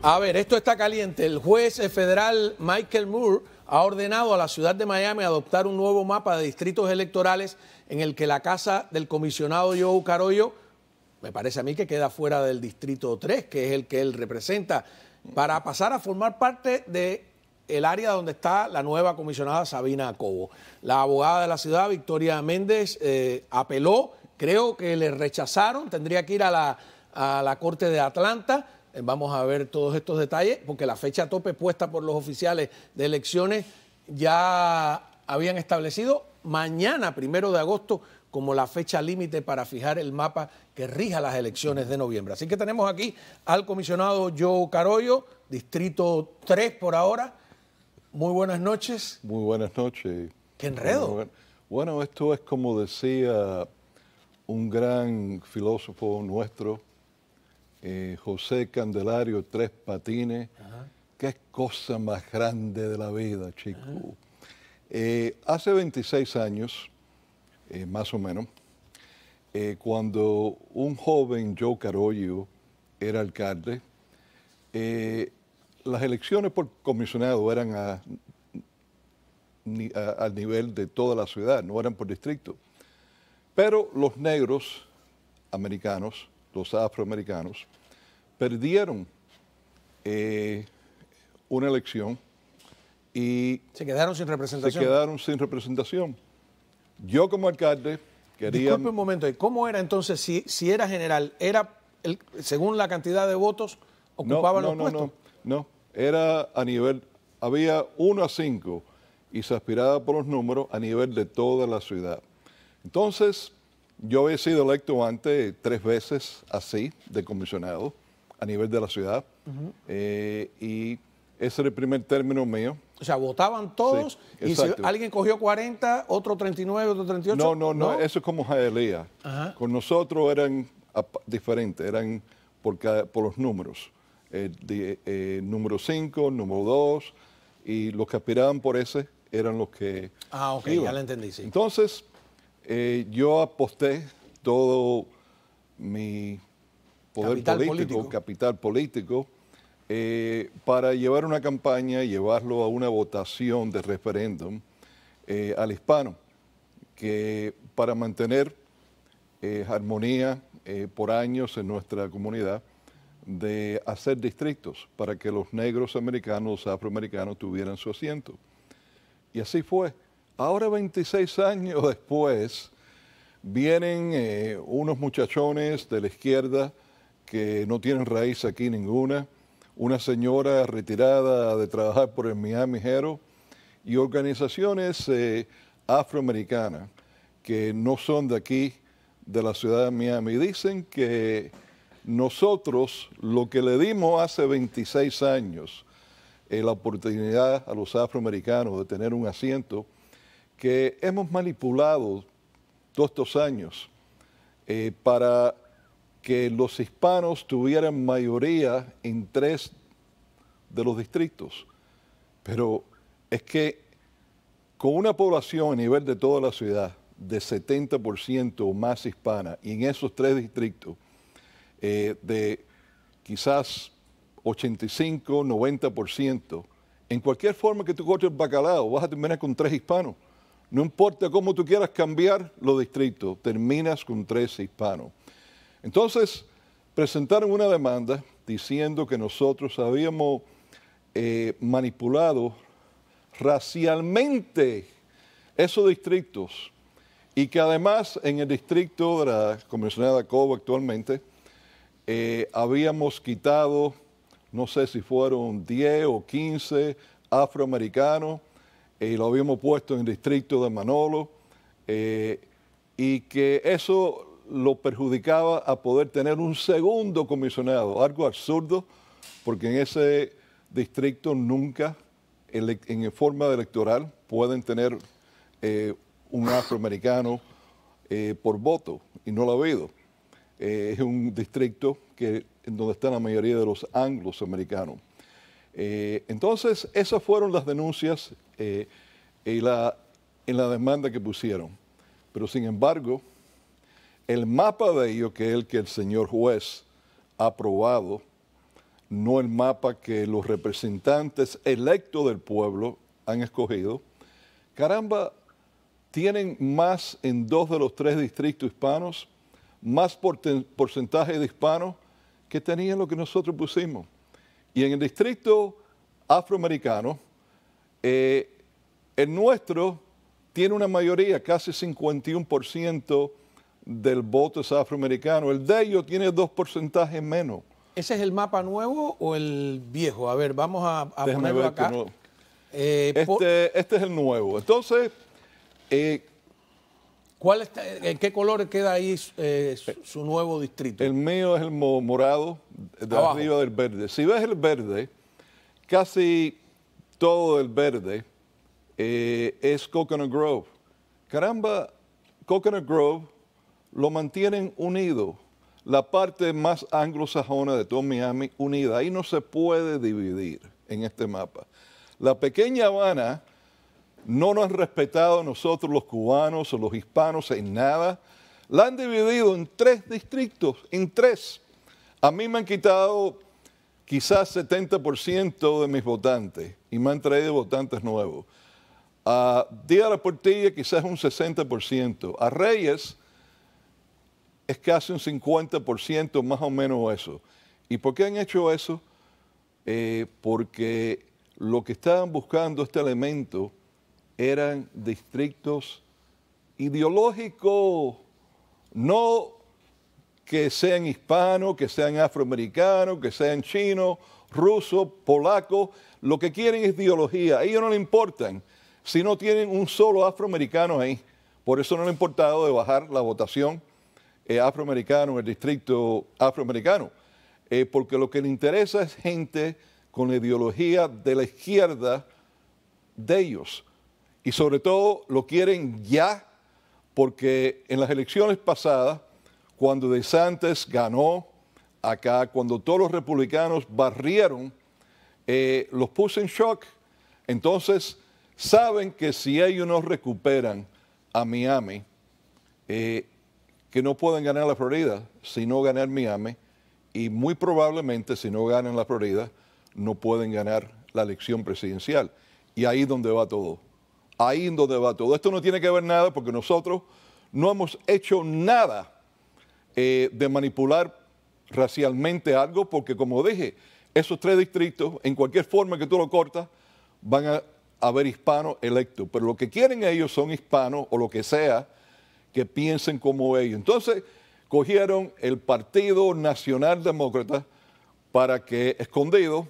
A ver, esto está caliente. El juez federal Michael Moore ha ordenado a la ciudad de Miami adoptar un nuevo mapa de distritos electorales en el que la casa del comisionado Joe Carollo, me parece a mí que queda fuera del distrito 3, que es el que él representa, para pasar a formar parte de el área donde está la nueva comisionada Sabina Cobo. La abogada de la ciudad, Victoria Méndez, eh, apeló, creo que le rechazaron, tendría que ir a la, a la Corte de Atlanta eh, vamos a ver todos estos detalles, porque la fecha tope puesta por los oficiales de elecciones ya habían establecido mañana, primero de agosto, como la fecha límite para fijar el mapa que rija las elecciones de noviembre. Así que tenemos aquí al comisionado Joe Carollo, distrito 3 por ahora. Muy buenas noches. Muy buenas noches. Qué enredo. Bueno, bueno esto es como decía un gran filósofo nuestro, eh, José Candelario, Tres Patines. Qué cosa más grande de la vida, chico. Eh, hace 26 años, eh, más o menos, cuando un joven Joe Carollo era alcalde, las elecciones por comisionado eran al nivel de toda la ciudad, no eran por distrito. Pero los negros americanos los afroamericanos, perdieron eh, una elección y... Se quedaron sin representación. Se quedaron sin representación. Yo como alcalde quería... Disculpe un momento, cómo era entonces si, si era general? ¿Era según la cantidad de votos ocupaban no, no, los no, puestos? No, no, era a nivel... Había uno a cinco y se aspiraba por los números a nivel de toda la ciudad. Entonces, yo he sido electo antes tres veces así, de comisionado, a nivel de la ciudad. Eh, y ese era el primer término mío. O sea, votaban todos y si alguien cogió 40, otro 39, otro 38. No, no, no, eso es como Jaelía. Con nosotros eran diferentes, eran por, por los números. Eh, eh, número 5, número 2, y los que aspiraban por ese eran los que. Ah, ok, ya lo entendí, sí. Entonces, eh, yo aposté todo mi poder político, capital político, eh, para llevar una campaña, y llevarlo a una votación de referéndum eh, al hispano, que para mantener armonía por años en nuestra comunidad, de hacer distritos para que los negros americanos, afroamericanos tuvieran su asiento. Y así fue. Ahora, 26 años después, vienen eh, unos muchachones de la izquierda que no tienen raíz aquí ninguna, una señora retirada de trabajar por el Miami Hero y organizaciones eh, afroamericanas que no son de aquí, de la ciudad de Miami. Dicen que nosotros lo que le dimos hace 26 años, eh, la oportunidad a los afroamericanos de tener un asiento, que hemos manipulado todos estos años eh, para que los hispanos tuvieran mayoría en tres de los distritos. Pero es que con una población a nivel de toda la ciudad de 70% o más hispana, y en esos tres distritos, eh, de quizás 85, 90%, en cualquier forma que tú cortes el bacalao, vas a terminar con tres hispanos. No importa cómo tú quieras cambiar los distritos, terminas con 13 hispanos. Entonces, presentaron una demanda diciendo que nosotros habíamos eh, manipulado racialmente esos distritos y que además en el distrito de la comisionada Cobo actualmente eh, habíamos quitado, no sé si fueron 10 o 15 afroamericanos y eh, lo habíamos puesto en el distrito de Manolo, eh, y que eso lo perjudicaba a poder tener un segundo comisionado, algo absurdo, porque en ese distrito nunca, en forma electoral, pueden tener eh, un afroamericano por voto, y no lo ha habido. es un distrito que, en donde está la mayoría de los anglos americanos. entonces, esas fueron las denuncias en, eh, la, en la demanda que pusieron. Pero sin embargo, el mapa de ello, que el que el señor juez ha aprobado, no el mapa que los representantes electos del pueblo han escogido, caramba, tienen más en dos de los tres distritos hispanos, más porcentaje de hispanos que tenían lo que nosotros pusimos. Y en el distrito afroamericano, eh, el nuestro tiene una mayoría, casi 51% del voto es afroamericano. El de ellos tiene dos porcentajes menos. ¿Ese es el mapa nuevo o el viejo? A ver, vamos a, ponerlo este acá. Eh, este, este, es el nuevo. Entonces... Eh, ¿En qué color queda ahí su, nuevo distrito? El mío es el morado, de arriba del verde. Si ves el verde, casi todo el verde eh, es Coconut Grove. Caramba, Coconut Grove lo mantienen unido, la parte más anglosajona de todo Miami unida. Ahí no se puede dividir en este mapa. La pequeña Habana no nos han respetado nosotros los cubanos o los hispanos en nada. La han dividido en tres distritos, en tres. A mí me han quitado quizás 70% de mis votantes y me han traído votantes nuevos. A Díaz la Portilla quizás un 60%. A Reyes es casi un 50%, más o menos eso. ¿Y por qué han hecho eso? Eh, porque lo que estaban buscando este elemento eran distritos ideológicos, no que sean hispanos, que sean afroamericanos, que sean chinos, ruso, polaco, lo que quieren es ideología. A ellos no le importan si no tienen un solo afroamericano ahí. Por eso no le ha importado de bajar la votación eh, afroamericano en el distrito afroamericano. Eh, porque lo que le interesa es gente con la ideología de la izquierda de ellos. Y sobre todo lo quieren ya, porque en las elecciones pasadas cuando DeSantis ganó acá, cuando todos los republicanos barrieron, eh, los puso en shock. Entonces, saben que si ellos no recuperan a Miami, eh, que no pueden ganar la Florida, si no ganar Miami, y muy probablemente si no ganan la Florida, no pueden ganar la elección presidencial. Y ahí es donde va todo. Ahí es donde va todo. Esto no tiene que ver nada porque nosotros no hemos hecho nada eh, de manipular racialmente algo, porque como dije, esos tres distritos, en cualquier forma que tú lo cortas, van a haber hispanos electos. Pero lo que quieren ellos son hispanos o lo que sea que piensen como ellos. Entonces, cogieron el Partido Nacional Demócrata para que, escondido,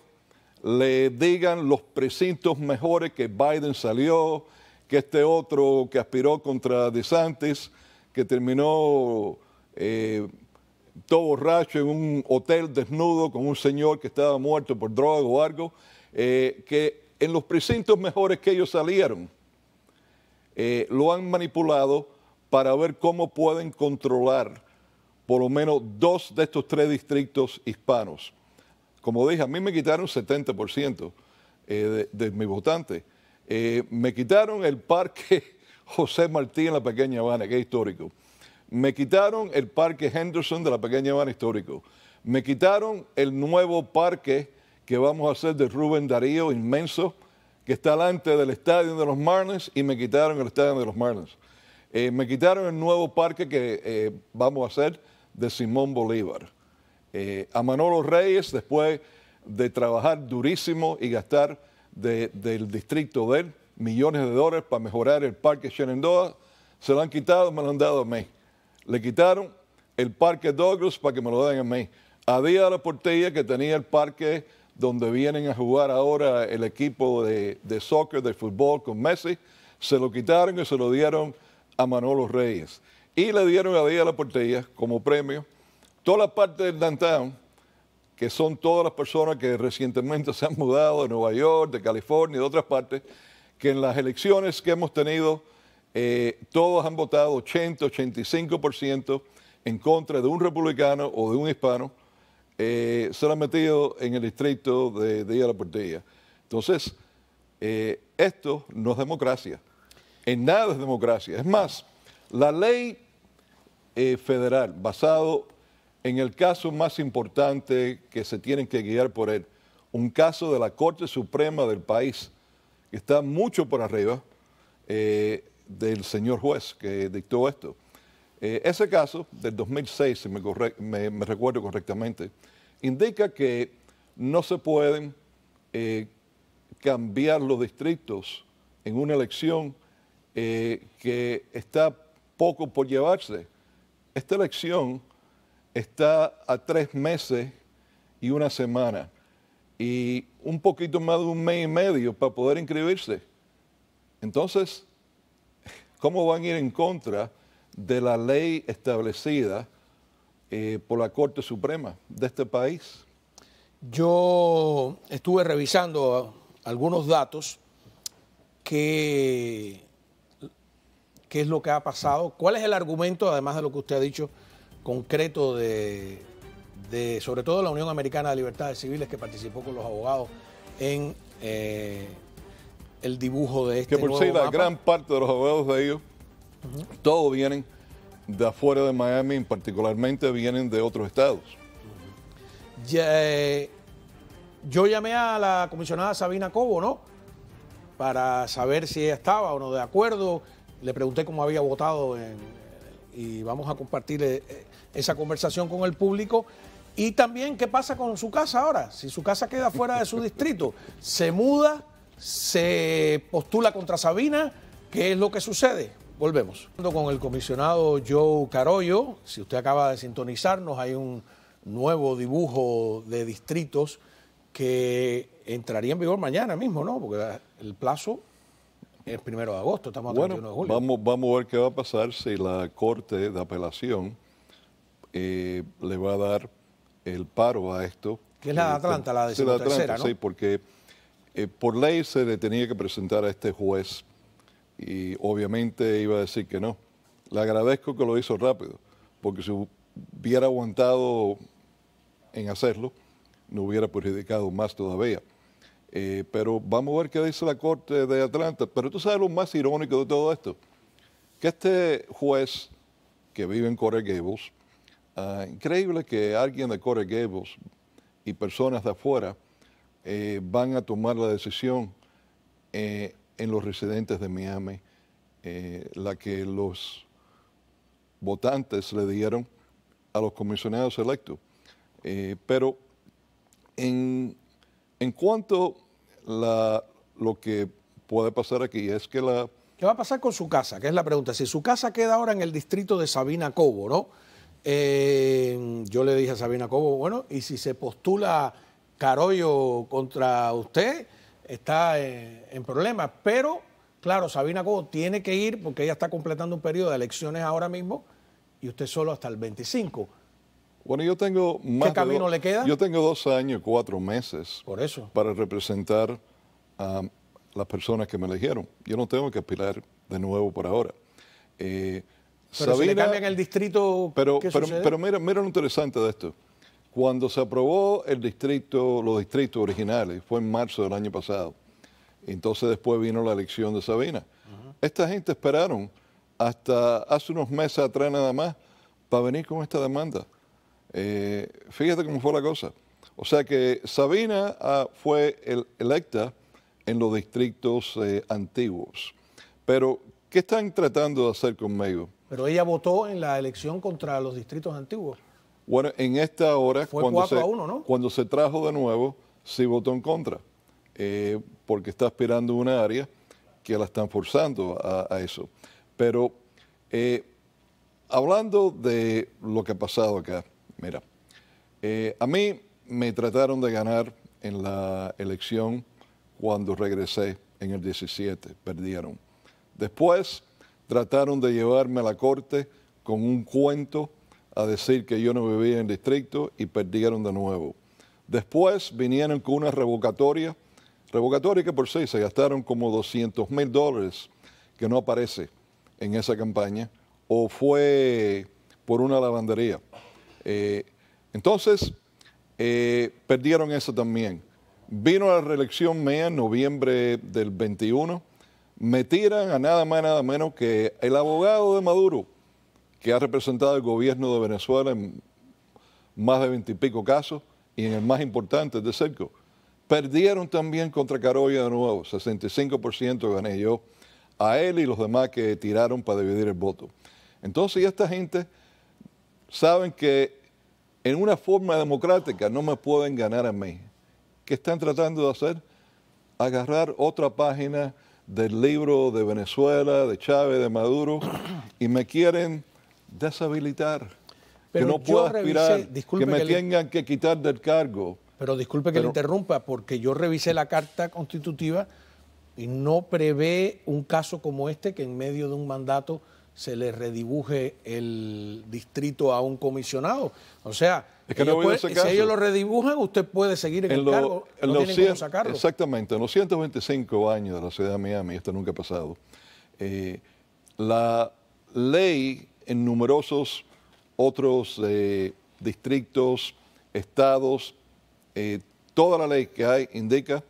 le digan los precintos mejores que Biden salió, que este otro que aspiró contra DeSantis, que terminó eh, todo borracho en un hotel desnudo con un señor que estaba muerto por droga o algo, eh, que en los precintos mejores que ellos salieron, eh, lo han manipulado para ver cómo pueden controlar por lo menos dos de estos tres distritos hispanos. Como dije, a mí me quitaron 70% de, de, mis votantes. me quitaron el parque José Martí en la pequeña Habana, que es histórico. Me quitaron el parque Henderson de la pequeña Habana histórico. Me quitaron el nuevo parque que vamos a hacer de Rubén Darío, inmenso, que está delante del estadio de los Marlins, y me quitaron el estadio de los Marlins. Eh, me quitaron el nuevo parque que eh, vamos a hacer de Simón Bolívar. Eh, a Manolo Reyes, después de trabajar durísimo y gastar del distrito de él millones de dólares para mejorar el parque Shenandoah, se lo han quitado, me lo han dado a mí le quitaron el parque Douglas para que me lo den a mí. Había la portilla que tenía el parque donde vienen a jugar ahora el equipo de, soccer, de fútbol con Messi, se lo quitaron y se lo dieron a Manolo Reyes. Y le dieron a Día la portilla como premio toda la parte del downtown, que son todas las personas que recientemente se han mudado de Nueva York, de California, y de otras partes, que en las elecciones que hemos tenido eh, todos han votado 80, 85% en contra de un republicano o de un hispano, eh, se lo han metido en el distrito de Día de la Portilla. Entonces, eh, esto no es democracia. En nada es democracia. Es más, la ley federal, basado en el caso más importante que se tienen que guiar por él, un caso de la Corte Suprema del país, que está mucho por arriba, del señor juez que dictó esto. Eh, ese caso del 2006, si me, recuerdo correctamente, indica que no se pueden eh, cambiar los distritos en una elección eh, que está poco por llevarse. Esta elección está a tres meses y una semana y un poquito más de un mes y medio para poder inscribirse. Entonces, ¿Cómo van a ir en contra de la ley establecida eh, por la Corte Suprema de este país? Yo estuve revisando ah, algunos datos que qué es lo que ha pasado, cuál es el argumento, además de lo que usted ha dicho, concreto de, sobre todo la Unión Americana de Libertades Civiles que participó con los abogados en eh, el dibujo de este Que por sí, la gran parte de los abogados de ellos, todos vienen de afuera de Miami, y particularmente vienen de otros estados. Eh, yo llamé a la comisionada Sabina Cobo, ¿no? Para saber si ella estaba o no de acuerdo. Le pregunté cómo había votado y vamos a compartir eh, eh, esa conversación con el público. Y también qué pasa con su casa ahora, si su casa queda fuera de su distrito, se muda se postula contra Sabina. ¿Qué es lo que sucede? Volvemos. Con el comisionado Joe Carollo, si usted acaba de sintonizarnos, hay un nuevo dibujo de distritos que entraría en vigor mañana mismo, ¿no? Porque el plazo es primero de agosto, estamos a bueno, de julio. Vamos, vamos a ver qué va a pasar si la Corte de Apelación eh, le va a dar el paro a esto. Que es la de eh, Atlanta, la de ¿no? Sí, porque eh, por ley se le tenía que presentar a este juez y obviamente iba a decir que no. Le agradezco que lo hizo rápido, porque si hubiera aguantado en hacerlo, no hubiera perjudicado más todavía. Eh, pero vamos a ver qué dice la Corte de Atlanta. Pero tú sabes lo más irónico de todo esto, que este juez que vive en Core ah, increíble que alguien de Core y personas de afuera eh, van a tomar la decisión eh, en los residentes de Miami, eh, la que los votantes le dieron a los comisionados electos. pero en, cuanto a lo que puede pasar aquí es que la... ¿Qué va a pasar con su casa? Que es la pregunta. Si su casa queda ahora en el distrito de Sabina Cobo, ¿no? yo le dije a Sabina Cobo, bueno, y si se postula Carollo contra usted está eh, en, problemas, pero claro, Sabina Cobo tiene que ir porque ella está completando un periodo de elecciones ahora mismo y usted solo hasta el 25. Bueno, yo tengo más. ¿Qué camino le queda? Yo tengo dos años cuatro meses. Por eso. Para representar a las personas que me eligieron. Yo no tengo que aspirar de nuevo por ahora. Eh, pero si le cambian el distrito. Pero, ¿qué pero, pero, mira, mira lo interesante de esto. Cuando se aprobó el distrito, los distritos originales, fue en marzo del año pasado. Entonces después vino la elección de Sabina. Esta gente esperaron hasta hace unos meses atrás nada más para venir con esta demanda. Eh, fíjate cómo fue la cosa. O sea que Sabina ah, fue electa en los distritos eh, antiguos. Pero, ¿qué están tratando de hacer conmigo? Pero ella votó en la elección contra los distritos antiguos. Bueno, en esta hora, cuando, se, cuando se trajo de nuevo, sí votó en contra, eh, porque está aspirando una área que la están forzando a, eso. Pero eh, hablando de lo que ha pasado acá, mira, eh, a mí me trataron de ganar en la elección cuando regresé en el 17, perdieron. Después trataron de llevarme a la corte con un cuento a decir que yo no vivía en el distrito y perdieron de nuevo. Después vinieron con una revocatoria, revocatoria que por sí se gastaron como 200 mil dólares, que no aparece en esa campaña, o fue por una lavandería. Eh, entonces, eh, perdieron eso también. Vino la reelección mea en noviembre del 21, me tiran a nada más, nada menos que el abogado de Maduro, que ha representado el gobierno de Venezuela en más de veintipico casos y en el más importante, el de cerco. Perdieron también contra Caroya de nuevo, 65% gané yo a él y los demás que tiraron para dividir el voto. Entonces, ya esta gente saben que en una forma democrática no me pueden ganar a mí. ¿Qué están tratando de hacer? Agarrar otra página del libro de Venezuela, de Chávez, de Maduro, y me quieren deshabilitar. que no pueda aspirar, que me tengan que quitar del cargo. Pero disculpe que le interrumpa, porque yo revisé la Carta Constitutiva y no prevé un caso como este que en medio de un mandato se le redibuje el distrito a un comisionado. O sea, si ellos lo redibujan, usted puede seguir en, el cargo. no los sacarlo. Exactamente. En los 125 años de la ciudad de Miami, esto nunca ha pasado, eh, la ley en numerosos otros eh, distritos, estados. Eh, toda la ley que hay indica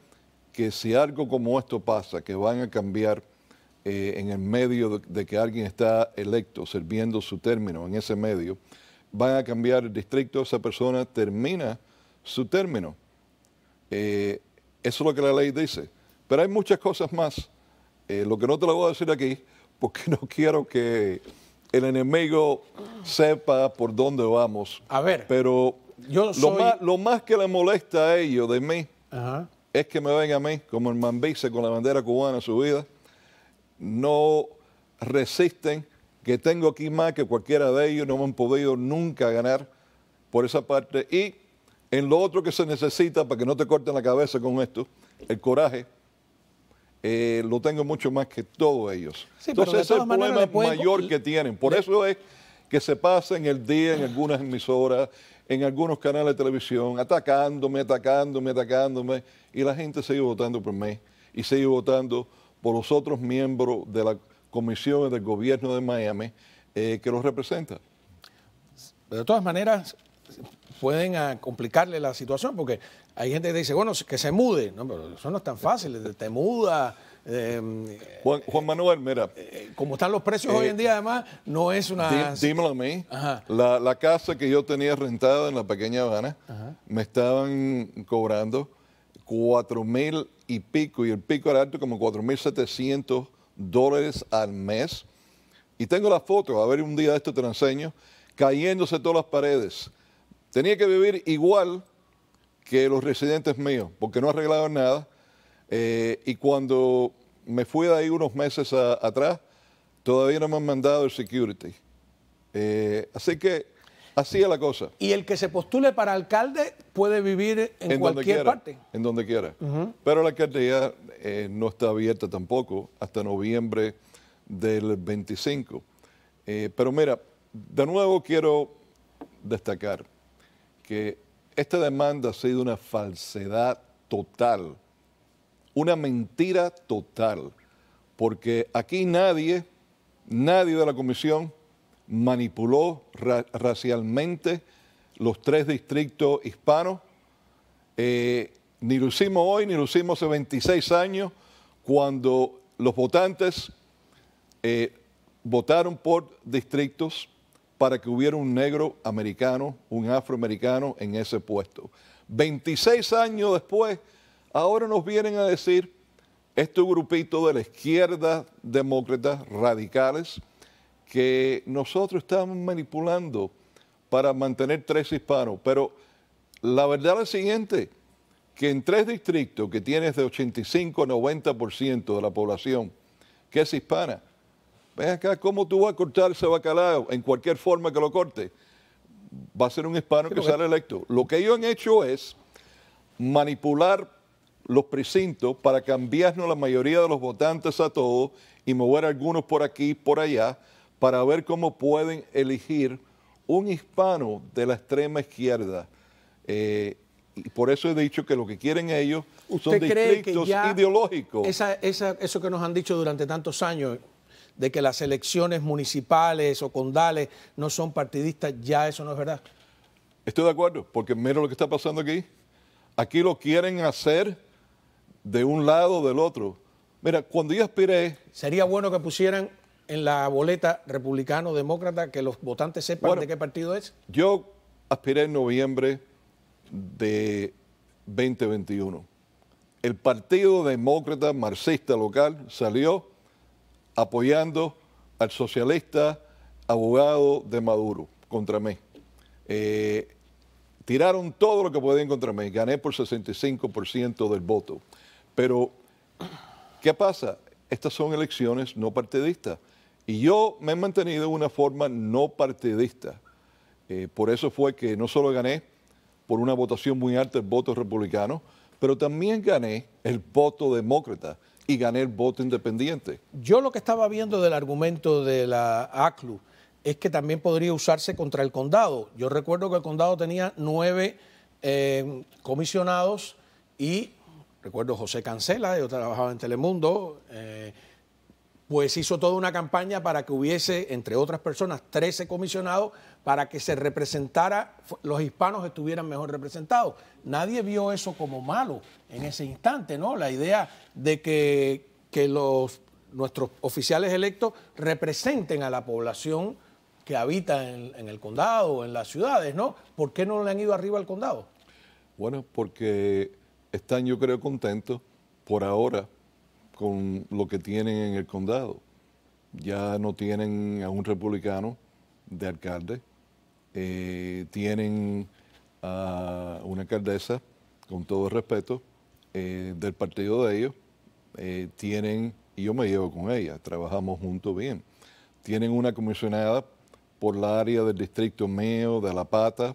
que si algo como esto pasa, que van a cambiar eh, en el medio de, de, que alguien está electo, sirviendo su término en ese medio, van a cambiar el distrito, esa persona termina su término. eso es lo que la ley dice. Pero hay muchas cosas más. lo que no te lo voy a decir aquí, porque no quiero que el enemigo sepa por dónde vamos. A ver. Pero yo lo, más, que le molesta a ellos de mí es que me ven a mí como el mambice con la bandera cubana subida. No resisten que tengo aquí más que cualquiera de ellos. No me han podido nunca ganar por esa parte. Y en lo otro que se necesita para que no te corten la cabeza con esto, el coraje eh, lo tengo mucho más que todos ellos. Entonces ese es el problema mayor que tienen. Por eso es que se pasan el día en algunas emisoras, en algunos canales de televisión, atacándome, atacándome, atacándome, y la gente sigue votando por mí y sigue votando por los otros miembros de la comisión del gobierno de Miami eh, que los representa. de todas maneras, pueden ah, complicarle la situación porque hay gente que dice, bueno, que se mude. No, pero eso no es tan fácil. Te muda. Em, Juan, Manuel, mira. Eh, eh, como están los precios hoy eh, en día, además, no es una. dímelo a mí. La, casa que yo tenía rentada en la pequeña Habana, me estaban cobrando cuatro mil y pico, y el pico era alto como mil 4.700 dólares al mes. Y tengo la foto. a ver un día de esto te enseño, cayéndose todas las paredes. Tenía que vivir igual que los residentes míos, porque no arreglaban nada. Eh, y cuando me fui de ahí unos meses atrás, todavía no me han mandado el security. Eh, así que así es la cosa. Y el que se postule para alcalde puede vivir en, cualquier parte. En donde quiera. Pero la alcaldía eh, no está abierta tampoco hasta noviembre del 25. pero mira, de nuevo quiero destacar que esta demanda ha sido una falsedad total, una mentira total, porque aquí nadie, nadie de la comisión manipuló racialmente los tres distritos hispanos. Eh, ni lo hicimos hoy, ni lo hicimos hace 26 años, cuando los votantes eh, votaron por distritos para que hubiera un negro americano, un afroamericano en ese puesto. 26 años después, ahora nos vienen a decir este grupito de la izquierda demócrata radicales que nosotros estamos manipulando para mantener tres hispanos. Pero la verdad es la siguiente, que en tres distritos que tienes de 85 a 90% de la población que es hispana, ven acá, ¿cómo tú vas a cortar ese bacalao en cualquier forma que lo corte? Va a ser un hispano que sale electo. Lo que ellos han hecho es manipular los precintos para cambiarnos la mayoría de los votantes a todos y mover algunos por aquí, por allá, para ver cómo pueden elegir un hispano de la extrema izquierda. Eh, y por eso he dicho que lo que quieren ellos son distritos ideológicos. Esa, esa, eso que nos han dicho durante tantos años, de que las elecciones municipales o condales no son partidistas, ya eso no es verdad. Estoy de acuerdo, porque mira lo que está pasando aquí. Aquí lo quieren hacer de un lado o del otro. Mira, cuando yo aspiré... Sería bueno que pusieran en la boleta republicano-demócrata que los votantes sepan de qué partido es. Yo aspiré en noviembre de 2021. El Partido Demócrata Marxista Local salió apoyando al socialista abogado de Maduro contra mí. Eh, tiraron todo lo que podían contra mí. Gané por 65% del voto. Pero, ¿qué pasa? Estas son elecciones no partidistas. Y yo me he mantenido de una forma no partidista. Eh, por eso fue que no solo gané por una votación muy alta el voto republicano, pero también gané el voto demócrata y gané el voto independiente. Yo lo que estaba viendo del argumento de la ACLU es que también podría usarse contra el condado. Yo recuerdo que el condado tenía nueve eh, comisionados y recuerdo José Cancela, yo trabajaba en Telemundo. Eh, pues hizo toda una campaña para que hubiese, entre otras personas, 13 comisionados para que se representara, los hispanos estuvieran mejor representados. Nadie vio eso como malo en ese instante, ¿no? La idea de que, los, nuestros oficiales electos representen a la población que habita en, en el condado, en las ciudades, ¿no? ¿Por qué no le han ido arriba al condado? Bueno, porque están, yo creo, contentos por ahora con lo que tienen en el condado. Ya no tienen a un republicano de alcalde, eh, tienen a una alcaldesa, con todo respeto, eh, del partido de ellos, eh, tienen, y yo me llevo con ella, trabajamos juntos bien, tienen una comisionada por la área del distrito mío, de La Pata,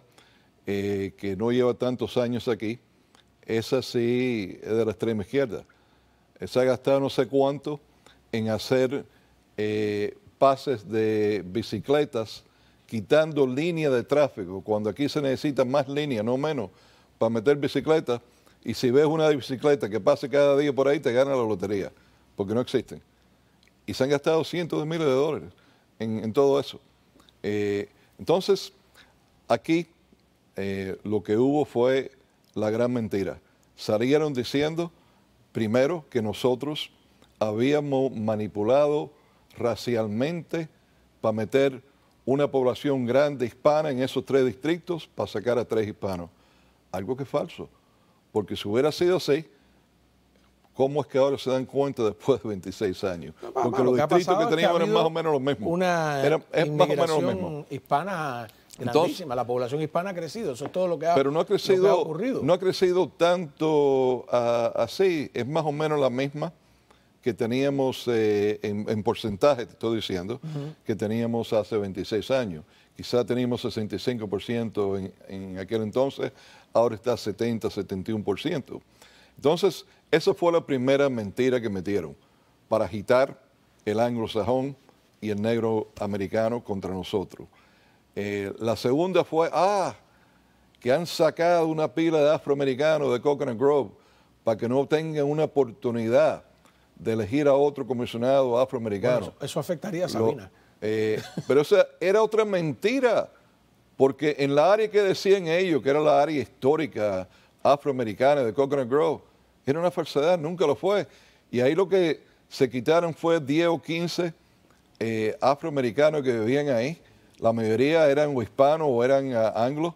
que no lleva tantos años aquí, esa sí es de la extrema izquierda se ha gastado no sé cuánto en hacer eh, pases de bicicletas, quitando línea de tráfico, cuando aquí se necesitan más líneas, no menos, para meter bicicletas. Y si ves una bicicleta que pase cada día por ahí, te gana la lotería, porque no existen. Y se han gastado cientos de miles de dólares en, todo eso. Eh, entonces, aquí eh, lo que hubo fue la gran mentira. Salieron diciendo Primero, que nosotros habíamos manipulado racialmente para meter una población grande hispana en esos tres distritos para sacar a tres hispanos. Algo que es falso, porque si hubiera sido así, ¿cómo es que ahora se dan cuenta después de 26 años? porque los distritos que, teníamos eran más o menos los mismos. Una era, más o menos lo mismo. hispana entonces, la población hispana ha crecido, eso es todo lo que ha, pero no ha crecido, No ha crecido tanto ah, así, es más o menos la misma que teníamos eh, en, porcentaje, te estoy diciendo, que teníamos hace 26 años. Quizá teníamos 65% en, aquel entonces, ahora está 70, 71%. Entonces, esa fue la primera mentira que metieron para agitar el anglosajón y el negro americano contra nosotros. Eh, la segunda fue, ah, que han sacado una pila de afroamericanos de Coconut Grove para que no tengan una oportunidad de elegir a otro comisionado afroamericano. eso, afectaría a Sabina. Eh, pero esa era otra mentira, porque en la área que decían ellos, que era la área histórica afroamericana de Coconut Grove, era una falsedad, nunca lo fue. Y ahí lo que se quitaron fue 10 o 15 eh, afroamericanos que vivían ahí la mayoría eran hispanos o eran ah, anglos.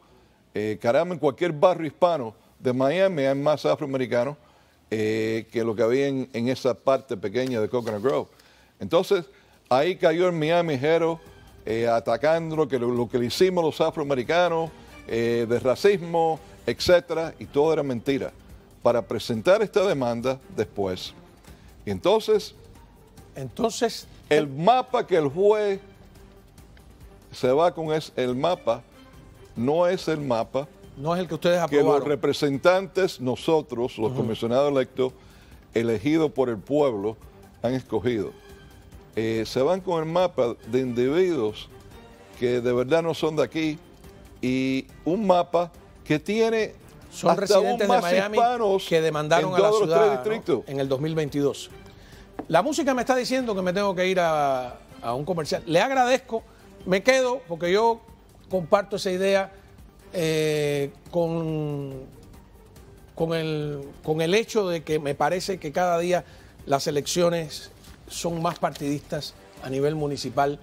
Eh, caramba, en cualquier barrio hispano de Miami hay más afroamericanos eh, que lo que había en, esa parte pequeña de Coconut Grove. Entonces, ahí cayó el Miami Hero eh, atacando lo que, lo que, le hicimos los afroamericanos, de racismo, etcétera, y todo era mentira. Para presentar esta demanda después. Y entonces. Entonces. El mapa que el juez se va con es, el mapa, no es el mapa. No es el que ustedes Que los representantes, nosotros, los comisionados electos, elegidos por el pueblo, han escogido. Eh, se van con el mapa de individuos que de verdad no son de aquí y un mapa que tiene son residentes de Miami que demandaron a la ciudad en el 2022. La música me está diciendo que me tengo que ir a un comercial. Le agradezco me quedo, porque yo comparto esa idea eh, con, con, el, con el hecho de que me parece que cada día las elecciones son más partidistas a nivel municipal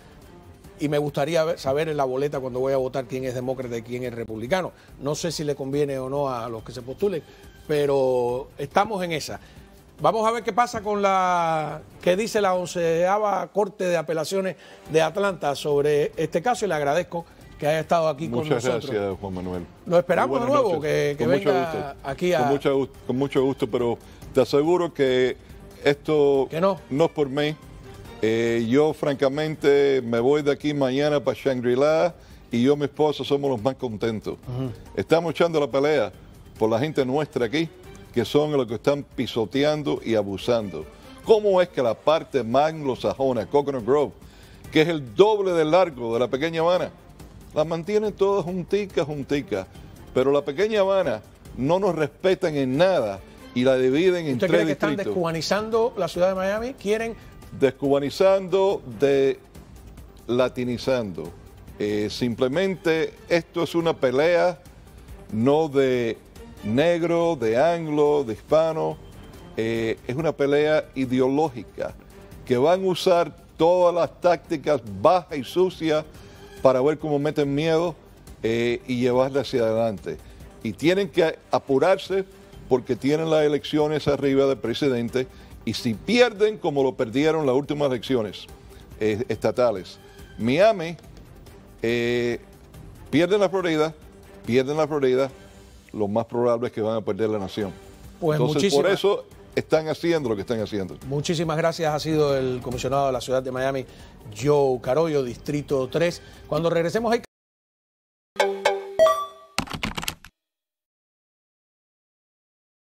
y me gustaría saber en la boleta cuando voy a votar quién es demócrata y quién es republicano. No sé si le conviene o no a los que se postulen, pero estamos en esa. Vamos a ver qué pasa con la que dice la onceava Corte de Apelaciones de Atlanta sobre este caso y le agradezco que haya estado aquí con nosotros. Muchas gracias, Juan Manuel. Lo esperamos de nuevo, que, venga aquí Con mucho, con mucho, gusto, pero te aseguro que esto no. es por mí. Eh, yo, francamente, me voy de aquí mañana para Shangri-La y yo y mi esposa somos los más contentos. Estamos echando la pelea por la gente nuestra aquí que son los que están pisoteando y abusando. ¿Cómo es que la parte más anglosajona, Coconut Grove, que es el doble del largo de la pequeña Habana, la mantienen todas junticas, junticas, pero la pequeña Habana no nos respetan en nada y la dividen en tres cree que están descubanizando la ciudad de Miami? ¿Quieren...? Descubanizando, de latinizando. Eh, simplemente esto es una pelea no de negro, de anglo, de hispano. Eh, es una pelea ideológica que van a usar todas las tácticas bajas y sucias para ver cómo meten miedo eh, y llevarla hacia adelante. Y tienen que apurarse porque tienen las elecciones arriba del presidente y si pierden como lo perdieron las últimas elecciones eh, estatales. Miami pierde pierden la Florida, pierden la Florida, lo más probable es que van a perder la nación. Pues Entonces, por eso están haciendo lo que están haciendo. Muchísimas gracias. Ha sido el comisionado de la ciudad de Miami, Joe Carollo, Distrito 3. Cuando regresemos hay